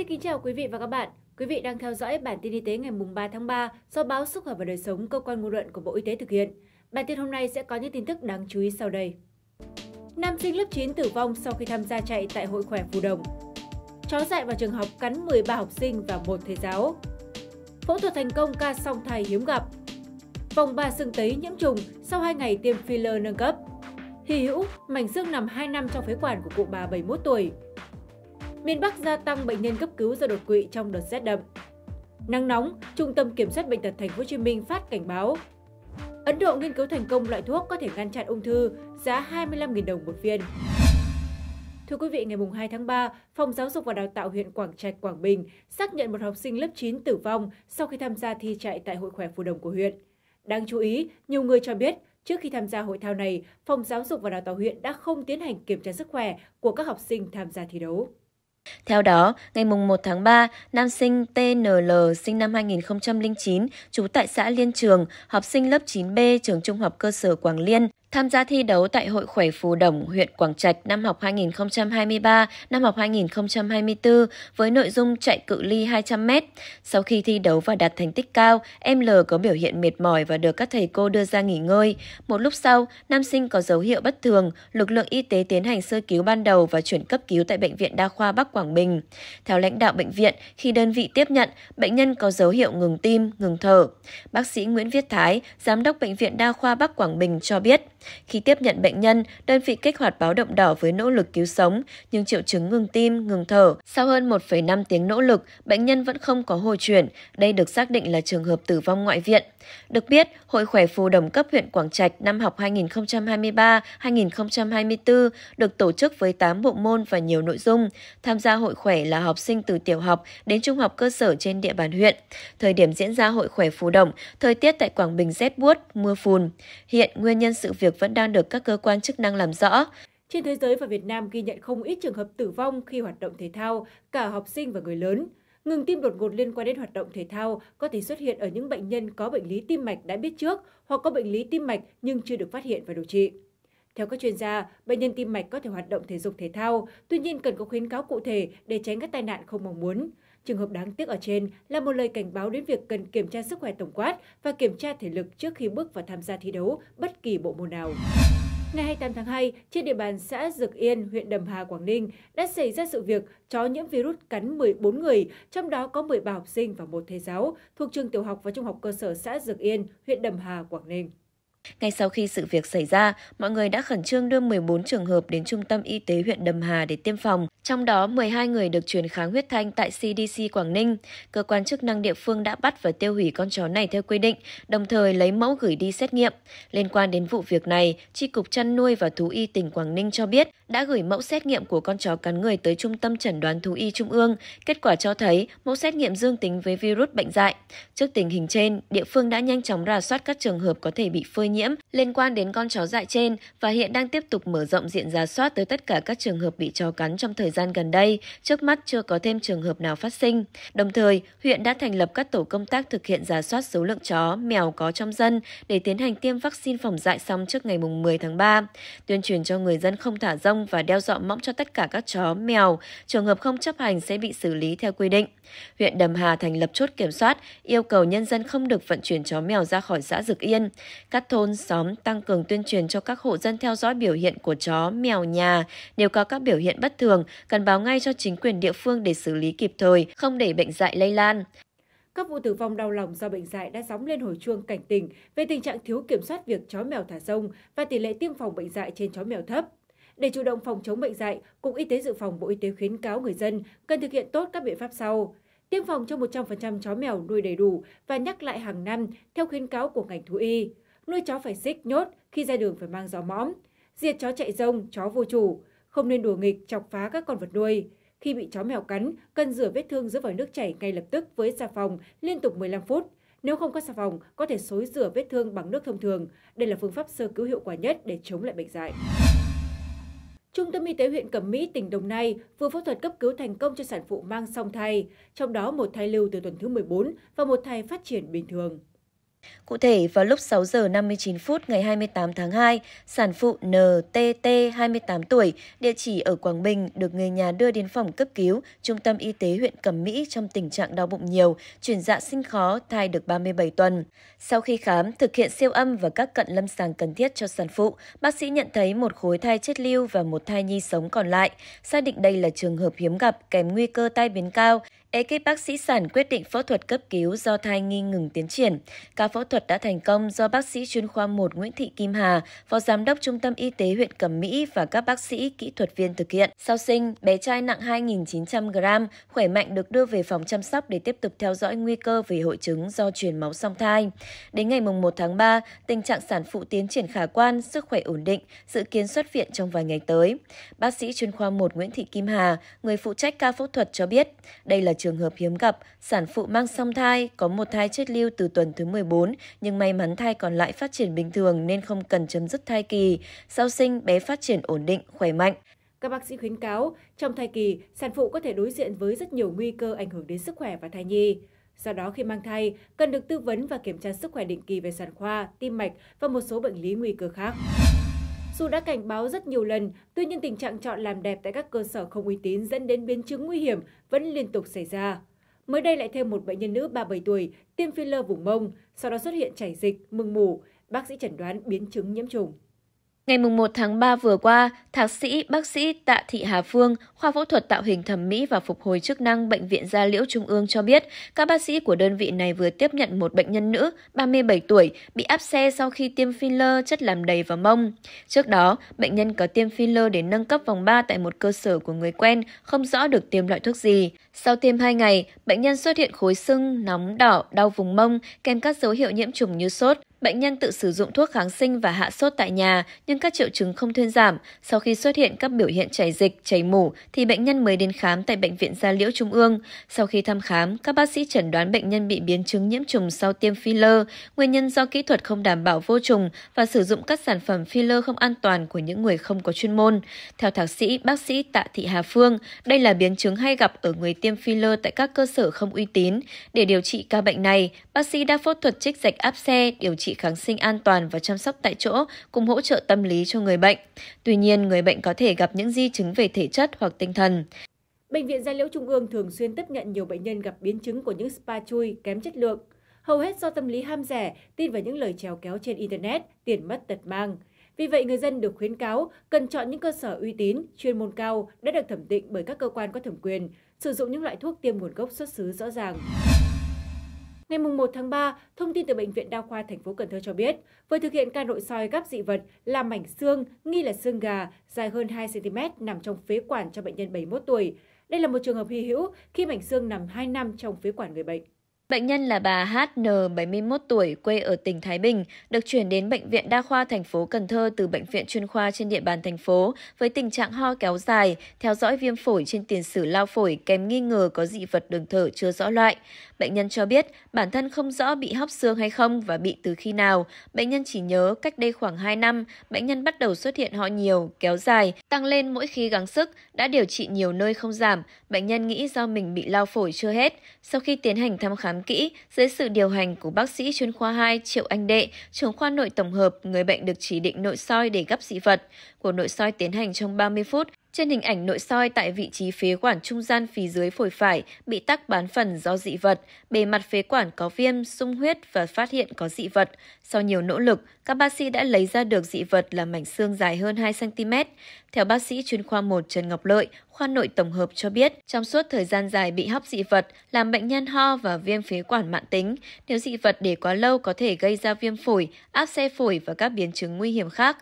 Xin kính chào quý vị và các bạn. Quý vị đang theo dõi bản tin y tế ngày 3 tháng 3 do báo Sức khỏe và đời sống cơ quan ngôn luận của Bộ Y tế thực hiện. Bản tin hôm nay sẽ có những tin tức đáng chú ý sau đây. Nam sinh lớp 9 tử vong sau khi tham gia chạy tại Hội khỏe phù Đồng. Chó dạy vào trường học cắn 13 học sinh và một thầy giáo. Phẫu thuật thành công ca song thai hiếm gặp. Vòng ba xương tấy nhiễm trùng sau 2 ngày tiêm filler nâng cấp. Hy hữu, mảnh xương nằm 2 năm trong phế quản của cụ bà 71 tuổi, miền Bắc gia tăng bệnh nhân cấp cứu do đột quỵ trong đợt rét đậm. Nắng nóng, Trung tâm Kiểm soát Bệnh tật Thành phố Hồ Chí Minh phát cảnh báo. Ấn Độ nghiên cứu thành công loại thuốc có thể ngăn chặn ung thư, giá 25.000 đồng một viên. Thưa quý vị, ngày 2 tháng 3, Phòng Giáo dục và Đào tạo huyện Quảng Trạch, Quảng Bình xác nhận một học sinh lớp 9 tử vong sau khi tham gia thi chạy tại Hội khỏe Phù Đồng của huyện. Đáng chú ý, nhiều người cho biết trước khi tham gia hội thao này, Phòng Giáo dục và Đào tạo huyện đã không tiến hành kiểm tra sức khỏe của các học sinh tham gia thi đấu. Theo đó, ngày 1 tháng 3, nam sinh TNL sinh năm 2009, trú tại xã Liên Trường, học sinh lớp 9B trường Trung học cơ sở Quảng Liên, Tham gia thi đấu tại Hội Khỏe phù Đồng, huyện Quảng Trạch năm học 2023, năm học 2024 với nội dung chạy cự ly 200m. Sau khi thi đấu và đạt thành tích cao, em L có biểu hiện mệt mỏi và được các thầy cô đưa ra nghỉ ngơi. Một lúc sau, nam sinh có dấu hiệu bất thường, lực lượng y tế tiến hành sơ cứu ban đầu và chuyển cấp cứu tại Bệnh viện Đa khoa Bắc Quảng Bình. Theo lãnh đạo bệnh viện, khi đơn vị tiếp nhận, bệnh nhân có dấu hiệu ngừng tim, ngừng thở. Bác sĩ Nguyễn Viết Thái, Giám đốc Bệnh viện Đa khoa Bắc Quảng Bình cho biết, khi tiếp nhận bệnh nhân, đơn vị kích hoạt báo động đỏ với nỗ lực cứu sống, nhưng triệu chứng ngừng tim, ngừng thở. Sau hơn 1,5 tiếng nỗ lực, bệnh nhân vẫn không có hồi chuyển. Đây được xác định là trường hợp tử vong ngoại viện. Được biết, Hội Khỏe Phù Đồng cấp huyện Quảng Trạch năm học 2023-2024 được tổ chức với 8 bộ môn và nhiều nội dung. Tham gia Hội Khỏe là học sinh từ tiểu học đến trung học cơ sở trên địa bàn huyện. Thời điểm diễn ra Hội Khỏe Phù Đồng, thời tiết tại Quảng Bình rét buốt, mưa phùn. Hiện nguyên nhân sự việc việc vẫn đang được các cơ quan chức năng làm rõ. Trên thế giới và Việt Nam ghi nhận không ít trường hợp tử vong khi hoạt động thể thao, cả học sinh và người lớn. Ngừng tim đột ngột liên quan đến hoạt động thể thao có thể xuất hiện ở những bệnh nhân có bệnh lý tim mạch đã biết trước hoặc có bệnh lý tim mạch nhưng chưa được phát hiện và điều trị. Theo các chuyên gia, bệnh nhân tim mạch có thể hoạt động thể dục thể thao, tuy nhiên cần có khuyến cáo cụ thể để tránh các tai nạn không mong muốn. Trường hợp đáng tiếc ở trên là một lời cảnh báo đến việc cần kiểm tra sức khỏe tổng quát và kiểm tra thể lực trước khi bước vào tham gia thi đấu bất kỳ bộ môn nào. Ngày 28 tháng 2, trên địa bàn xã Dược Yên, huyện Đầm Hà, Quảng Ninh đã xảy ra sự việc chó nhiễm virus cắn 14 người, trong đó có 13 học sinh và một thầy giáo thuộc trường tiểu học và trung học cơ sở xã Dược Yên, huyện Đầm Hà, Quảng Ninh. Ngay sau khi sự việc xảy ra, mọi người đã khẩn trương đưa 14 trường hợp đến trung tâm y tế huyện Đầm Hà để tiêm phòng. Trong đó, 12 người được truyền kháng huyết thanh tại CDC Quảng Ninh. Cơ quan chức năng địa phương đã bắt và tiêu hủy con chó này theo quy định, đồng thời lấy mẫu gửi đi xét nghiệm. Liên quan đến vụ việc này, Tri Cục Chăn nuôi và Thú y tỉnh Quảng Ninh cho biết đã gửi mẫu xét nghiệm của con chó cắn người tới Trung tâm Chẩn đoán Thú y Trung ương. Kết quả cho thấy mẫu xét nghiệm dương tính với virus bệnh dại. Trước tình hình trên, địa phương đã nhanh chóng rà soát các trường hợp có thể bị phơi nhiễm liên quan đến con chó dại trên và hiện đang tiếp tục mở rộng diện rà soát tới tất cả các trường hợp bị chó cắn trong thời thời gian gần đây, trước mắt chưa có thêm trường hợp nào phát sinh. Đồng thời, huyện đã thành lập các tổ công tác thực hiện giả soát số lượng chó, mèo có trong dân để tiến hành tiêm vaccine phòng dại xong trước ngày 10 tháng 3, tuyên truyền cho người dân không thả rông và đeo dọa mõm cho tất cả các chó, mèo, trường hợp không chấp hành sẽ bị xử lý theo quy định. Huyện Đầm Hà thành lập chốt kiểm soát, yêu cầu nhân dân không được vận chuyển chó mèo ra khỏi xã Dực Yên. Các thôn, xóm tăng cường tuyên truyền cho các hộ dân theo dõi biểu hiện của chó, mèo nhà. Nếu có các biểu hiện bất thường, cần báo ngay cho chính quyền địa phương để xử lý kịp thời, không để bệnh dạy lây lan. Các vụ tử vong đau lòng do bệnh dạy đã sóng lên hồi chuông cảnh tỉnh về tình trạng thiếu kiểm soát việc chó mèo thả rông và tỷ lệ tiêm phòng bệnh dạy trên chó mèo thấp. Để chủ động phòng chống bệnh dạy, Cục Y tế Dự phòng Bộ Y tế khuyến cáo người dân cần thực hiện tốt các biện pháp sau. Tiêm phòng cho 100% chó mèo nuôi đầy đủ và nhắc lại hàng năm theo khuyến cáo của ngành thú y. Nuôi chó phải xích, nhốt, khi ra đường phải mang gió mõm. Diệt chó chạy rông, chó vô chủ không nên đùa nghịch chọc phá các con vật nuôi. Khi bị chó mèo cắn, cần rửa vết thương dưới vòi nước chảy ngay lập tức với xà phòng liên tục 15 phút. Nếu không có xà phòng, có thể xối rửa vết thương bằng nước thông thường. Đây là phương pháp sơ cứu hiệu quả nhất để chống lại bệnh dại. Trung tâm Y tế huyện Cẩm Mỹ, tỉnh Đồng Nai vừa phẫu thuật cấp cứu thành công cho sản phụ mang song thai, trong đó một thai lưu từ tuần thứ 14 và một thai phát triển bình thường. Cụ thể, vào lúc 6 giờ 59 phút ngày 28 tháng 2, sản phụ NTT 28 tuổi, địa chỉ ở Quảng Bình được người nhà đưa đến phòng cấp cứu Trung tâm Y tế huyện Cẩm Mỹ trong tình trạng đau bụng nhiều, chuyển dạ sinh khó, thai được 37 tuần. Sau khi khám, thực hiện siêu âm và các cận lâm sàng cần thiết cho sản phụ, bác sĩ nhận thấy một khối thai chết lưu và một thai nhi sống còn lại, xác định đây là trường hợp hiếm gặp kèm nguy cơ tai biến cao. Ekip bác sĩ sản quyết định phẫu thuật cấp cứu do thai nghi ngừng tiến triển. Ca phẫu thuật đã thành công do bác sĩ chuyên khoa 1 Nguyễn Thị Kim Hà, Phó Giám đốc Trung tâm Y tế huyện Cẩm Mỹ và các bác sĩ kỹ thuật viên thực hiện. Sau sinh, bé trai nặng 2.900 g, khỏe mạnh được đưa về phòng chăm sóc để tiếp tục theo dõi nguy cơ về hội chứng do truyền máu song thai. Đến ngày 1 tháng 3, tình trạng sản phụ tiến triển khả quan, sức khỏe ổn định, dự kiến xuất viện trong vài ngày tới. Bác sĩ chuyên khoa 1 Nguyễn Thị Kim Hà, người phụ trách ca phẫu thuật cho biết, đây là trường hợp hiếm gặp, sản phụ mang song thai, có một thai chết lưu từ tuần thứ 14 nhưng may mắn thai còn lại phát triển bình thường nên không cần chấm dứt thai kỳ. Sau sinh, bé phát triển ổn định, khỏe mạnh. Các bác sĩ khuyến cáo, trong thai kỳ, sản phụ có thể đối diện với rất nhiều nguy cơ ảnh hưởng đến sức khỏe và thai nhi. Do đó khi mang thai, cần được tư vấn và kiểm tra sức khỏe định kỳ về sản khoa, tim mạch và một số bệnh lý nguy cơ khác. Dù đã cảnh báo rất nhiều lần, tuy nhiên tình trạng chọn làm đẹp tại các cơ sở không uy tín dẫn đến biến chứng nguy hiểm vẫn liên tục xảy ra. Mới đây lại thêm một bệnh nhân nữ 37 tuổi tiêm filler vùng mông, sau đó xuất hiện chảy dịch, mưng mủ, bác sĩ chẩn đoán biến chứng nhiễm trùng. Ngày 1 tháng 3 vừa qua, thạc sĩ bác sĩ Tạ Thị Hà Phương, khoa phẫu thuật tạo hình thẩm mỹ và phục hồi chức năng Bệnh viện Gia Liễu Trung ương cho biết, các bác sĩ của đơn vị này vừa tiếp nhận một bệnh nhân nữ 37 tuổi bị áp xe sau khi tiêm filler chất làm đầy vào mông. Trước đó, bệnh nhân có tiêm filler để nâng cấp vòng 3 tại một cơ sở của người quen, không rõ được tiêm loại thuốc gì. Sau tiêm 2 ngày, bệnh nhân xuất hiện khối sưng, nóng, đỏ, đau vùng mông kèm các dấu hiệu nhiễm trùng như sốt, Bệnh nhân tự sử dụng thuốc kháng sinh và hạ sốt tại nhà nhưng các triệu chứng không thuyên giảm. Sau khi xuất hiện các biểu hiện chảy dịch, chảy mủ thì bệnh nhân mới đến khám tại Bệnh viện Gia Liễu Trung ương. Sau khi thăm khám, các bác sĩ chẩn đoán bệnh nhân bị biến chứng nhiễm trùng sau tiêm filler, nguyên nhân do kỹ thuật không đảm bảo vô trùng và sử dụng các sản phẩm filler không an toàn của những người không có chuyên môn. Theo thạc sĩ, bác sĩ Tạ Thị Hà Phương, đây là biến chứng hay gặp ở người tiêm filler tại các cơ sở không uy tín. Để điều trị ca bệnh này, bác sĩ đã phẫu thuật trích rạch áp xe, điều trị trị kháng sinh an toàn và chăm sóc tại chỗ cùng hỗ trợ tâm lý cho người bệnh. Tuy nhiên, người bệnh có thể gặp những di chứng về thể chất hoặc tinh thần. Bệnh viện Gia Liễu Trung ương thường xuyên tiếp nhận nhiều bệnh nhân gặp biến chứng của những spa chui kém chất lượng. Hầu hết do tâm lý ham rẻ, tin vào những lời trèo kéo trên Internet, tiền mất tật mang. Vì vậy, người dân được khuyến cáo cần chọn những cơ sở uy tín, chuyên môn cao đã được thẩm định bởi các cơ quan có thẩm quyền, sử dụng những loại thuốc tiêm nguồn gốc xuất xứ rõ ràng. Ngày 1 tháng 3, thông tin từ Bệnh viện Đa khoa thành phố Cần Thơ cho biết, vừa thực hiện ca nội soi gắp dị vật là mảnh xương nghi là xương gà dài hơn 2 cm nằm trong phế quản cho bệnh nhân 71 tuổi. Đây là một trường hợp hy hữu khi mảnh xương nằm 2 năm trong phế quản người bệnh. Bệnh nhân là bà HN 71 tuổi quê ở tỉnh Thái Bình, được chuyển đến bệnh viện đa khoa thành phố Cần Thơ từ bệnh viện chuyên khoa trên địa bàn thành phố với tình trạng ho kéo dài, theo dõi viêm phổi trên tiền sử lao phổi kèm nghi ngờ có dị vật đường thở chưa rõ loại. Bệnh nhân cho biết bản thân không rõ bị hóc xương hay không và bị từ khi nào. Bệnh nhân chỉ nhớ cách đây khoảng 2 năm, bệnh nhân bắt đầu xuất hiện ho nhiều, kéo dài, tăng lên mỗi khi gắng sức, đã điều trị nhiều nơi không giảm. Bệnh nhân nghĩ do mình bị lao phổi chưa hết. Sau khi tiến hành thăm khám khám kỹ dưới sự điều hành của bác sĩ chuyên khoa 2 Triệu Anh Đệ, trưởng khoa nội tổng hợp, người bệnh được chỉ định nội soi để gấp dị vật. của nội soi tiến hành trong 30 phút trên hình ảnh nội soi tại vị trí phế quản trung gian phía dưới phổi phải bị tắc bán phần do dị vật, bề mặt phế quản có viêm, sung huyết và phát hiện có dị vật. Sau nhiều nỗ lực, các bác sĩ đã lấy ra được dị vật là mảnh xương dài hơn 2 cm. Theo bác sĩ chuyên khoa 1 Trần Ngọc Lợi, khoa nội tổng hợp cho biết, trong suốt thời gian dài bị hóc dị vật làm bệnh nhân ho và viêm phế quản mãn tính. Nếu dị vật để quá lâu có thể gây ra viêm phổi, áp xe phổi và các biến chứng nguy hiểm khác.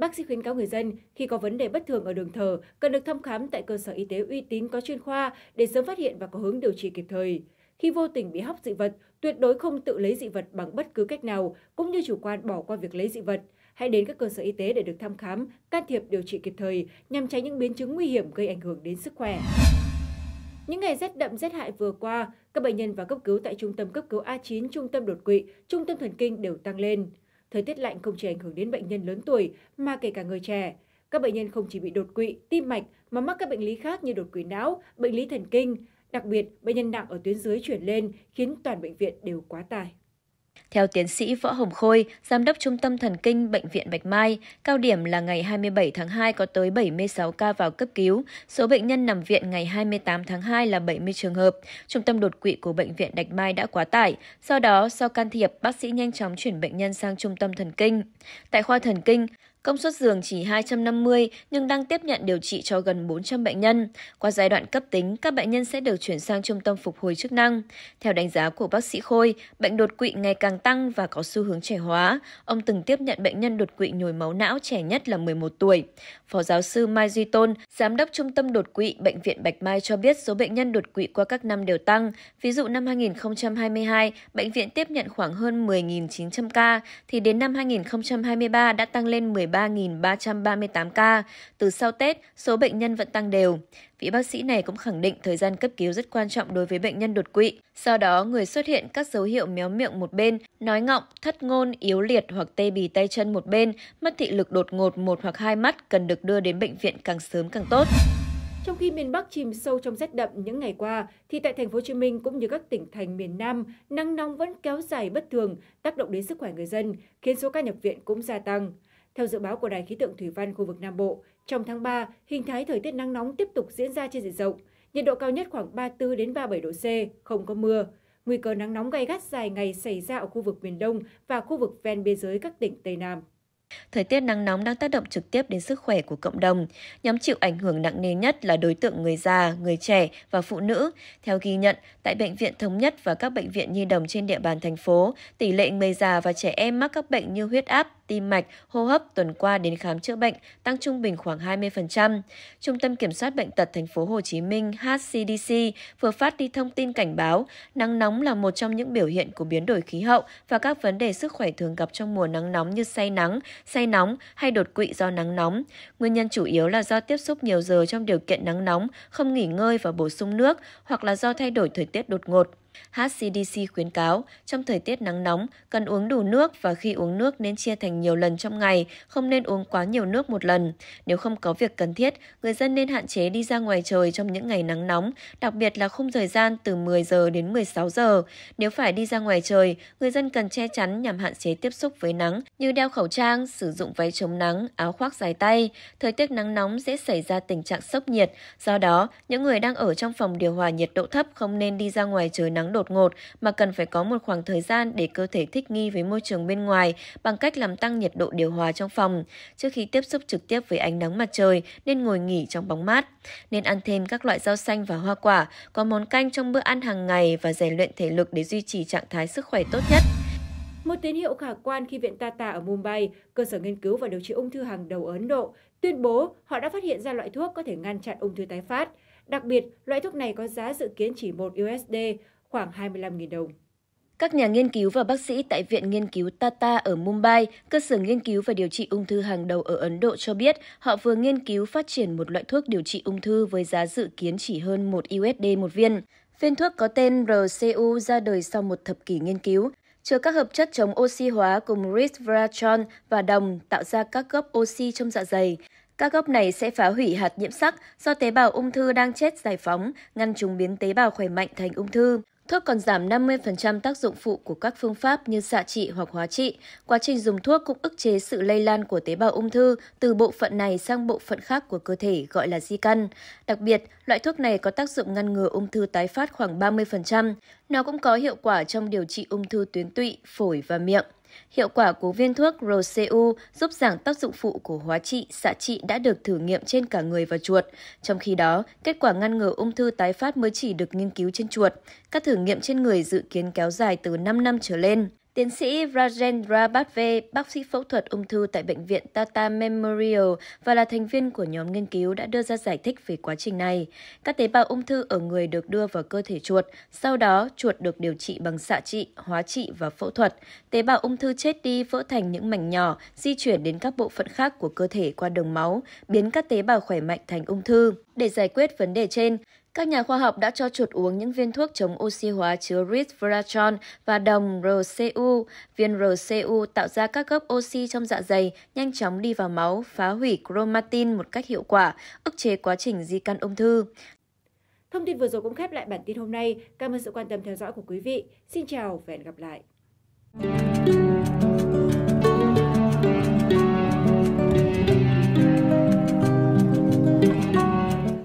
Bác sĩ khuyến cáo người dân khi có vấn đề bất thường ở đường thở cần được thăm khám tại cơ sở y tế uy tín có chuyên khoa để sớm phát hiện và có hướng điều trị kịp thời. Khi vô tình bị hóc dị vật, tuyệt đối không tự lấy dị vật bằng bất cứ cách nào, cũng như chủ quan bỏ qua việc lấy dị vật. Hãy đến các cơ sở y tế để được thăm khám, can thiệp điều trị kịp thời nhằm tránh những biến chứng nguy hiểm gây ảnh hưởng đến sức khỏe. Những ngày rét đậm rét hại vừa qua, các bệnh nhân vào cấp cứu tại trung tâm cấp cứu A9, trung tâm đột quỵ, trung tâm thần kinh đều tăng lên. Thời tiết lạnh không chỉ ảnh hưởng đến bệnh nhân lớn tuổi mà kể cả người trẻ. Các bệnh nhân không chỉ bị đột quỵ, tim mạch mà mắc các bệnh lý khác như đột quỵ não, bệnh lý thần kinh. Đặc biệt, bệnh nhân nặng ở tuyến dưới chuyển lên khiến toàn bệnh viện đều quá tải. Theo tiến sĩ Võ Hồng Khôi, Giám đốc Trung tâm Thần kinh Bệnh viện Bạch Mai, cao điểm là ngày 27 tháng 2 có tới 76 ca vào cấp cứu, số bệnh nhân nằm viện ngày 28 tháng 2 là 70 trường hợp. Trung tâm đột quỵ của Bệnh viện Bạch Mai đã quá tải, do đó sau can thiệp, bác sĩ nhanh chóng chuyển bệnh nhân sang Trung tâm Thần kinh. Tại khoa Thần kinh, Công suất giường chỉ 250 nhưng đang tiếp nhận điều trị cho gần 400 bệnh nhân. Qua giai đoạn cấp tính, các bệnh nhân sẽ được chuyển sang trung tâm phục hồi chức năng. Theo đánh giá của bác sĩ Khôi, bệnh đột quỵ ngày càng tăng và có xu hướng trẻ hóa. Ông từng tiếp nhận bệnh nhân đột quỵ nhồi máu não trẻ nhất là 11 tuổi. Phó giáo sư Mai Duy Tôn, giám đốc trung tâm đột quỵ bệnh viện Bạch Mai cho biết số bệnh nhân đột quỵ qua các năm đều tăng. Ví dụ năm 2022, bệnh viện tiếp nhận khoảng hơn 10.900 ca thì đến năm 2023 đã tăng lên 17 13.338 ca. Từ sau Tết, số bệnh nhân vẫn tăng đều. Vị bác sĩ này cũng khẳng định thời gian cấp cứu rất quan trọng đối với bệnh nhân đột quỵ. Sau đó, người xuất hiện các dấu hiệu méo miệng một bên, nói ngọng, thất ngôn, yếu liệt hoặc tê bì tay chân một bên, mất thị lực đột ngột một hoặc hai mắt cần được đưa đến bệnh viện càng sớm càng tốt. Trong khi miền Bắc chìm sâu trong rét đậm những ngày qua, thì tại thành phố Hồ Chí Minh cũng như các tỉnh thành miền Nam, nắng nóng vẫn kéo dài bất thường, tác động đến sức khỏe người dân, khiến số ca nhập viện cũng gia tăng. Theo dự báo của Đài khí tượng thủy văn khu vực Nam Bộ, trong tháng 3, hình thái thời tiết nắng nóng tiếp tục diễn ra trên diện rộng. Nhiệt độ cao nhất khoảng 34 đến 37 độ C, không có mưa. Nguy cơ nắng nóng gay gắt dài ngày xảy ra ở khu vực miền Đông và khu vực ven biên giới các tỉnh Tây Nam. Thời tiết nắng nóng đang tác động trực tiếp đến sức khỏe của cộng đồng. Nhóm chịu ảnh hưởng nặng nề nhất là đối tượng người già, người trẻ và phụ nữ. Theo ghi nhận, tại Bệnh viện Thống Nhất và các bệnh viện nhi đồng trên địa bàn thành phố, tỷ lệ người già và trẻ em mắc các bệnh như huyết áp, tim mạch, hô hấp tuần qua đến khám chữa bệnh, tăng trung bình khoảng 20%. Trung tâm Kiểm soát bệnh tật thành phố Hồ Chí Minh HCDC vừa phát đi thông tin cảnh báo nắng nóng là một trong những biểu hiện của biến đổi khí hậu và các vấn đề sức khỏe thường gặp trong mùa nắng nóng như say nắng, say nóng hay đột quỵ do nắng nóng. Nguyên nhân chủ yếu là do tiếp xúc nhiều giờ trong điều kiện nắng nóng, không nghỉ ngơi và bổ sung nước hoặc là do thay đổi thời tiết đột ngột. HCDC khuyến cáo, trong thời tiết nắng nóng, cần uống đủ nước và khi uống nước nên chia thành nhiều lần trong ngày, không nên uống quá nhiều nước một lần. Nếu không có việc cần thiết, người dân nên hạn chế đi ra ngoài trời trong những ngày nắng nóng, đặc biệt là khung thời gian từ 10 giờ đến 16 giờ. Nếu phải đi ra ngoài trời, người dân cần che chắn nhằm hạn chế tiếp xúc với nắng như đeo khẩu trang, sử dụng váy chống nắng, áo khoác dài tay. Thời tiết nắng nóng dễ xảy ra tình trạng sốc nhiệt, do đó, những người đang ở trong phòng điều hòa nhiệt độ thấp không nên đi ra ngoài trời nắng nắng đột ngột mà cần phải có một khoảng thời gian để cơ thể thích nghi với môi trường bên ngoài bằng cách làm tăng nhiệt độ điều hòa trong phòng trước khi tiếp xúc trực tiếp với ánh nắng mặt trời nên ngồi nghỉ trong bóng mát. Nên ăn thêm các loại rau xanh và hoa quả, có món canh trong bữa ăn hàng ngày và rèn luyện thể lực để duy trì trạng thái sức khỏe tốt nhất. Một tín hiệu khả quan khi Viện Tata ở Mumbai, cơ sở nghiên cứu và điều trị ung thư hàng đầu ở Ấn Độ, tuyên bố họ đã phát hiện ra loại thuốc có thể ngăn chặn ung thư tái phát. Đặc biệt, loại thuốc này có giá dự kiến chỉ 1 USD, khoảng 25.000 đồng. Các nhà nghiên cứu và bác sĩ tại Viện Nghiên cứu Tata ở Mumbai, cơ sở nghiên cứu và điều trị ung thư hàng đầu ở Ấn Độ cho biết họ vừa nghiên cứu phát triển một loại thuốc điều trị ung thư với giá dự kiến chỉ hơn 1 USD một viên. Viên thuốc có tên RCU ra đời sau một thập kỷ nghiên cứu, chứa các hợp chất chống oxy hóa cùng resveratrol và đồng tạo ra các gốc oxy trong dạ dày. Các gốc này sẽ phá hủy hạt nhiễm sắc do tế bào ung thư đang chết giải phóng, ngăn chúng biến tế bào khỏe mạnh thành ung thư. Thuốc còn giảm 50% tác dụng phụ của các phương pháp như xạ trị hoặc hóa trị. Quá trình dùng thuốc cũng ức chế sự lây lan của tế bào ung thư từ bộ phận này sang bộ phận khác của cơ thể gọi là di căn. Đặc biệt, loại thuốc này có tác dụng ngăn ngừa ung thư tái phát khoảng 30%. Nó cũng có hiệu quả trong điều trị ung thư tuyến tụy, phổi và miệng. Hiệu quả của viên thuốc RCU giúp giảm tác dụng phụ của hóa trị, xạ trị đã được thử nghiệm trên cả người và chuột. Trong khi đó, kết quả ngăn ngừa ung thư tái phát mới chỉ được nghiên cứu trên chuột. Các thử nghiệm trên người dự kiến kéo dài từ 5 năm trở lên. Tiến sĩ Rajendra Bhatve, bác sĩ phẫu thuật ung thư tại Bệnh viện Tata Memorial và là thành viên của nhóm nghiên cứu đã đưa ra giải thích về quá trình này. Các tế bào ung thư ở người được đưa vào cơ thể chuột, sau đó chuột được điều trị bằng xạ trị, hóa trị và phẫu thuật. Tế bào ung thư chết đi vỡ thành những mảnh nhỏ, di chuyển đến các bộ phận khác của cơ thể qua đường máu, biến các tế bào khỏe mạnh thành ung thư. Để giải quyết vấn đề trên, các nhà khoa học đã cho chuột uống những viên thuốc chống oxy hóa chứa resveratrol và đồng RCU. Viên RCU tạo ra các gốc oxy trong dạ dày, nhanh chóng đi vào máu, phá hủy chromatin một cách hiệu quả, ức chế quá trình di căn ung thư. Thông tin vừa rồi cũng khép lại bản tin hôm nay. Cảm ơn sự quan tâm theo dõi của quý vị. Xin chào và hẹn gặp lại.